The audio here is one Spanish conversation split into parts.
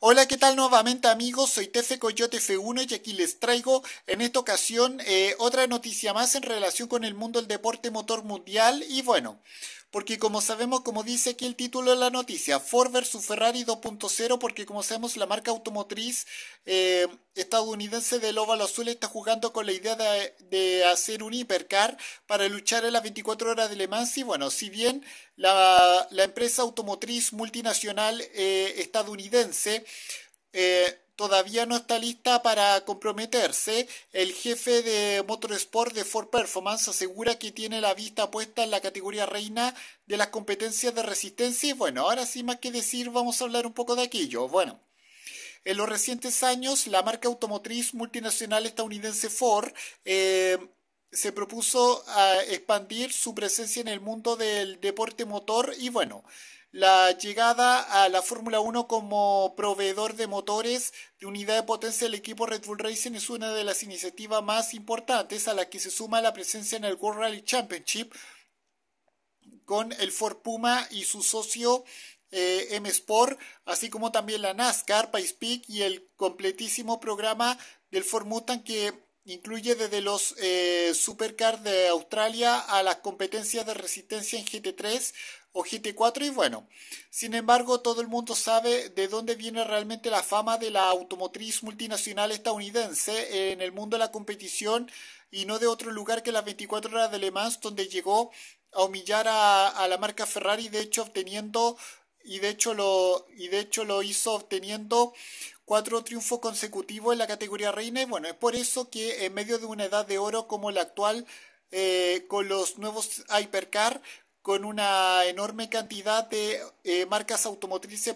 Hola, ¿qué tal nuevamente amigos? Soy Tefe Coyote F1 y aquí les traigo en esta ocasión eh, otra noticia más en relación con el mundo del deporte motor mundial y bueno, porque como sabemos, como dice aquí el título de la noticia, Ford versus Ferrari 2.0, porque como sabemos la marca automotriz eh, estadounidense de óvalo azul está jugando con la idea de, de hacer un hipercar para luchar en las 24 horas de Le Mans y bueno, si bien la, empresa automotriz multinacional eh, estadounidense eh, todavía no está lista para comprometerse. El jefe de Motorsport de Ford Performance asegura que tiene la vista puesta en la categoría reina de las competencias de resistencia. Y bueno, ahora sí más que decir, vamos a hablar un poco de aquello. Bueno. En los recientes años, la marca automotriz multinacional estadounidense Ford eh, se propuso ah, expandir su presencia en el mundo del deporte motor y bueno, la llegada a la Fórmula 1 como proveedor de motores de unidad de potencia del equipo Red Bull Racing es una de las iniciativas más importantes a la que se suma la presencia en el World Rally Championship con el Ford Puma y su socio eh, M Sport, así como también la NASCAR, Pace y el completísimo programa del Ford Mustang que incluye desde los eh, Supercars de Australia a las competencias de resistencia en GT3 o GT4 y bueno, sin embargo todo el mundo sabe de dónde viene realmente la fama de la automotriz multinacional estadounidense en el mundo de la competición y no de otro lugar que las 24 horas de Le Mans donde llegó a humillar a la marca Ferrari de hecho obteniendo y de hecho lo, y de hecho lo hizo obteniendo cuatro triunfos consecutivos en la categoría reina y bueno, es por eso que en medio de una edad de oro como la actual, eh, con los nuevos Hypercar, con una enorme cantidad de eh, marcas automotrices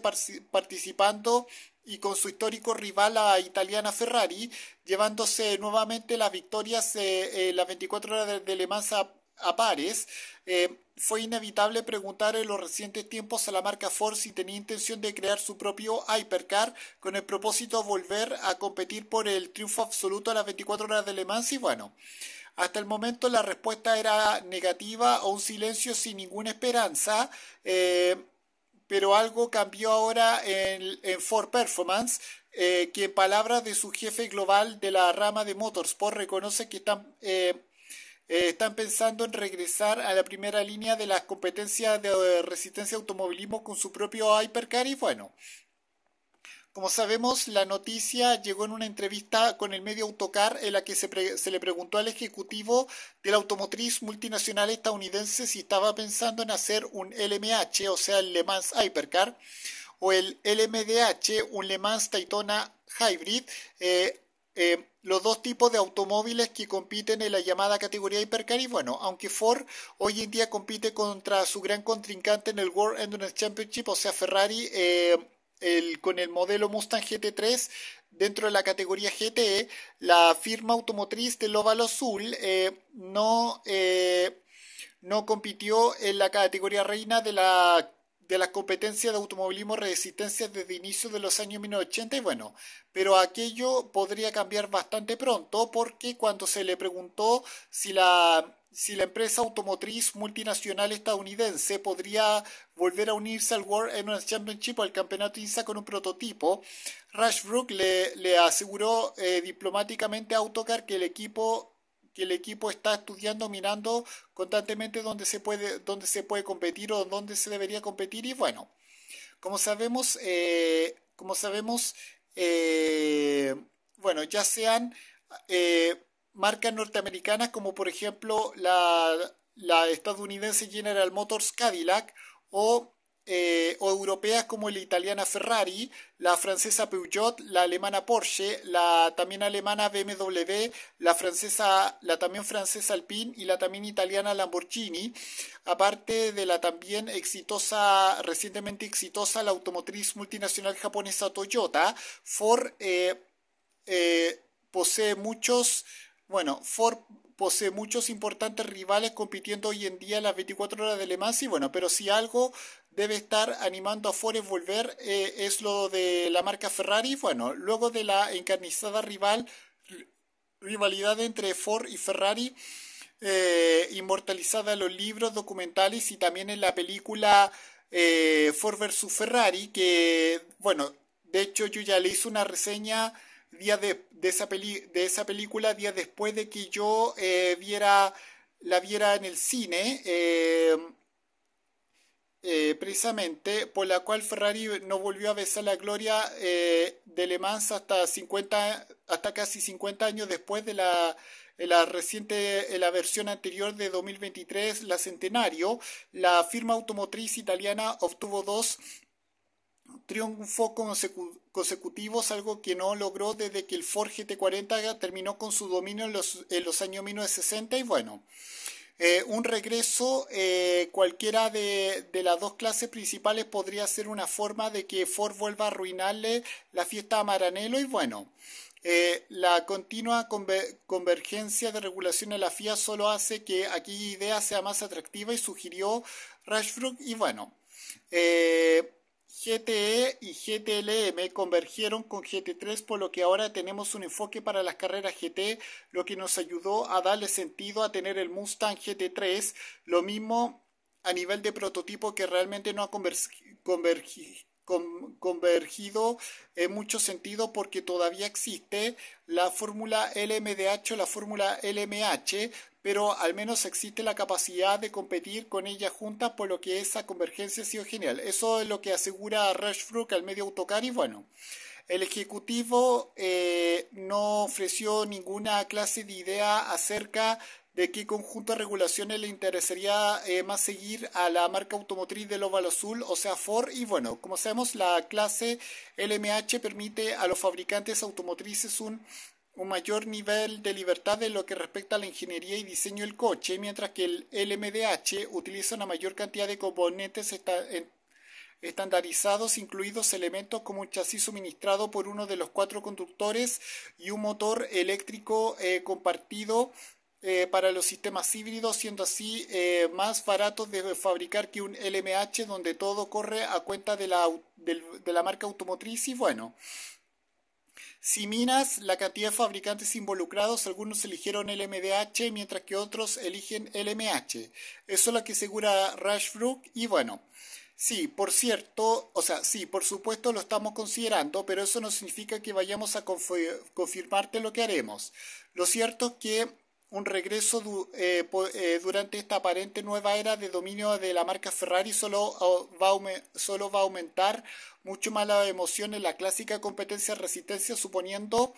participando y con su histórico rival la italiana Ferrari, llevándose nuevamente las victorias eh, las 24 horas de, Le Mans a, a pares, eh, fue inevitable preguntar en los recientes tiempos a la marca Ford si tenía intención de crear su propio Hypercar con el propósito de volver a competir por el triunfo absoluto a las 24 horas de Le Mans y bueno, hasta el momento la respuesta era negativa o un silencio sin ninguna esperanza. Eh, pero algo cambió ahora en, Ford Performance, eh, que palabras de su jefe global de la rama de Motorsport reconoce que están eh, están pensando en regresar a la primera línea de las competencias de, eh, resistencia automovilismo con su propio Hypercar y bueno, como sabemos, la noticia llegó en una entrevista con el medio Autocar en la que se, le preguntó al ejecutivo de la automotriz multinacional estadounidense si estaba pensando en hacer un LMH, o sea, el Le Mans Hypercar, o el LMDH, un Le Mans Daytona Hybrid, eh, los dos tipos de automóviles que compiten en la llamada categoría hipercar y bueno, aunque Ford hoy en día compite contra su gran contrincante en el World Endurance Championship, o sea Ferrari eh, con el modelo Mustang GT3 dentro de la categoría GTE, la firma automotriz del óvalo azul eh, no, eh, no compitió en la categoría reina de la de la competencia de automovilismo resistencia desde inicios de los años 1980 y bueno, pero aquello podría cambiar bastante pronto porque cuando se le preguntó si la si la empresa automotriz multinacional estadounidense podría volver a unirse al World Endurance Championship o al campeonato INSA con un prototipo, Rushbrook le, le aseguró eh, diplomáticamente a Autocar que el equipo que el equipo está estudiando, mirando constantemente dónde se puede, dónde se puede competir o dónde se debería competir. Y bueno, como sabemos, eh, como sabemos, eh, bueno, ya sean eh, marcas norteamericanas como por ejemplo la, la estadounidense General Motors Cadillac o eh, o europeas como la italiana Ferrari, la francesa Peugeot, la alemana Porsche, la también alemana BMW, la francesa, la también francesa Alpine y la también italiana Lamborghini, aparte de la también exitosa, recientemente exitosa, la automotriz multinacional japonesa Toyota, Ford eh, eh, posee muchos bueno, Ford posee muchos importantes rivales compitiendo hoy en día las 24 horas de Le Mans y bueno, pero si algo debe estar animando a Ford a volver eh, es lo de la marca Ferrari. Bueno, luego de la encarnizada rival rivalidad entre Ford y Ferrari eh, inmortalizada en los libros documentales y también en la película eh, Ford vs Ferrari que bueno de hecho yo ya le hice una reseña día de, esa, película, días después de que yo eh, la viera en el cine, eh, eh, precisamente por la cual Ferrari no volvió a besar la gloria de Le Mans hasta, hasta casi 50 años después de la, la reciente, la versión anterior de 2023, la Centenario, la firma automotriz italiana obtuvo dos triunfo consecutivos, algo que no logró desde que el Ford GT40 terminó con su dominio en los, años 1960 y bueno. Eh, un regreso eh, cualquiera de, las dos clases principales podría ser una forma de que Ford vuelva a arruinarle la fiesta a Maranello y bueno, eh, la continua convergencia de regulación en la FIA solo hace que aquella idea sea más atractiva y sugirió Rashbrook y bueno. GTE e y GTLM convergieron con GT3 por lo que ahora tenemos un enfoque para las carreras GT, lo que nos ayudó a darle sentido a tener el Mustang GT3, lo mismo a nivel de prototipo que realmente no ha convergido en mucho sentido porque todavía existe la fórmula LMDH o la fórmula LMH, pero al menos existe la capacidad de competir con ellas juntas, por lo que esa convergencia ha sido genial. Eso es lo que asegura Rushbrook al medio Autocar y bueno. El Ejecutivo eh, no ofreció ninguna clase de idea acerca de qué conjunto de regulaciones le interesaría eh, más seguir a la marca automotriz del óvalo azul, o sea Ford, y bueno, como sabemos, la clase LMH permite a los fabricantes automotrices un un mayor nivel de libertad en lo que respecta a la ingeniería y diseño del coche, mientras que el LMDH utiliza una mayor cantidad de componentes estandarizados, incluidos elementos como un chasis suministrado por uno de los cuatro conductores y un motor eléctrico eh, compartido eh, para los sistemas híbridos, siendo así eh, más barato de fabricar que un LMH donde todo corre a cuenta de la, de la marca automotriz y bueno, si minas la cantidad de fabricantes involucrados, algunos eligieron el MDH, mientras que otros eligen MH. Eso es lo que asegura Rushbrook y bueno. Sí, por cierto, o sea, sí, por supuesto lo estamos considerando, pero eso no significa que vayamos a confirmarte lo que haremos. Lo cierto es que un regreso eh, eh, durante esta aparente nueva era de dominio de la marca Ferrari solo oh, va, a solo va a aumentar mucho más la emoción en la clásica competencia resistencia, suponiendo,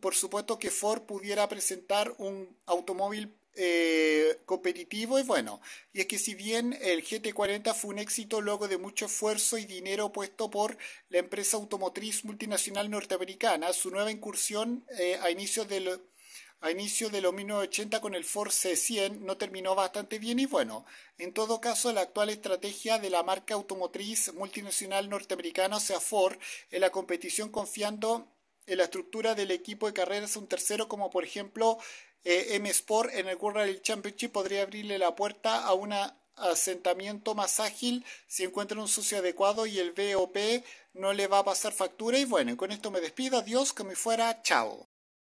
por supuesto, que Ford pudiera presentar un automóvil eh, competitivo y bueno, y es que si bien el GT40 fue un éxito luego de mucho esfuerzo y dinero puesto por la empresa automotriz multinacional norteamericana, su nueva incursión a inicios del a inicio de los 1980 con el Ford C100 no terminó bastante bien y bueno, en todo caso la actual estrategia de la marca automotriz multinacional norteamericana, o sea Ford, en la competición confiando en la estructura del equipo de carreras un tercero como por ejemplo eh, M Sport en el World Rally Championship podría abrirle la puerta a un asentamiento más ágil si encuentra un socio adecuado y el BOP no le va a pasar factura y bueno, con esto me despido, adiós, que me fuera, chao.